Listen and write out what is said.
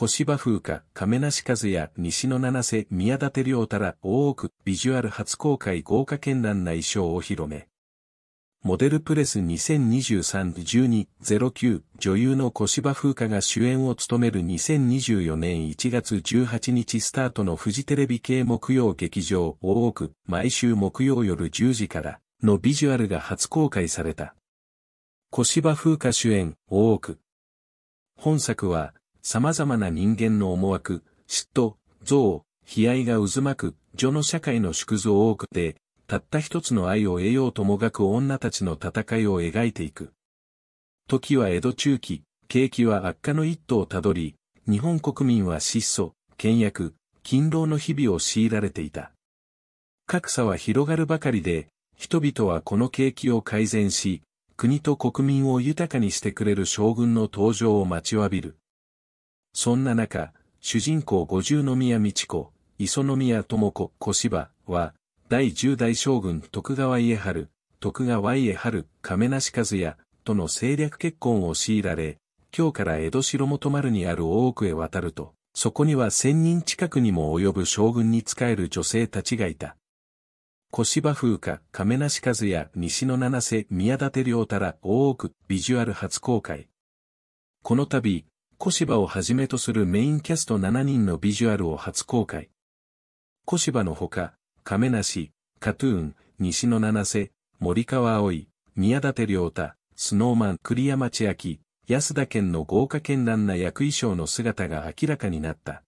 小芝風花、亀梨和也、西野七瀬、宮立良太ら、大奥、ビジュアル初公開豪華絢爛な衣装を広め。モデルプレス2023-12-09女優の小芝風花が主演を務める2024年1月18日スタートのフジテレビ系木曜劇場大奥毎週木曜夜10時からのビジュアルが初公開された。小芝風花主演大奥本作は様々な人間の思惑、嫉妬、憎悪、悲哀が渦巻く、女の社会の縮図を多くて、たった一つの愛を得ようともがく女たちの戦いを描いていく。時は江戸中期、景気は悪化の一途をたどり、日本国民は質素、倹約、勤労の日々を強いられていた。格差は広がるばかりで、人々はこの景気を改善し、国と国民を豊かにしてくれる将軍の登場を待ちわびる。そんな中、主人公五重宮道子、磯宮智子、小芝は、第十代将軍徳川家春、徳川家春、亀梨和也、との政略結婚を強いられ、今日から江戸城元丸にある大奥へ渡ると、そこには千人近くにも及ぶ将軍に仕える女性たちがいた。小芝風花、亀梨和也、西野七瀬、宮立良太ら、大奥、ビジュアル初公開。この度、小芝をはじめとするメインキャスト7人のビジュアルを初公開。小芝のほか、亀梨、カトゥーン、西野七瀬、森川葵、宮舘良太、スノーマン栗山千明、安田県の豪華絢爛な役衣装の姿が明らかになった。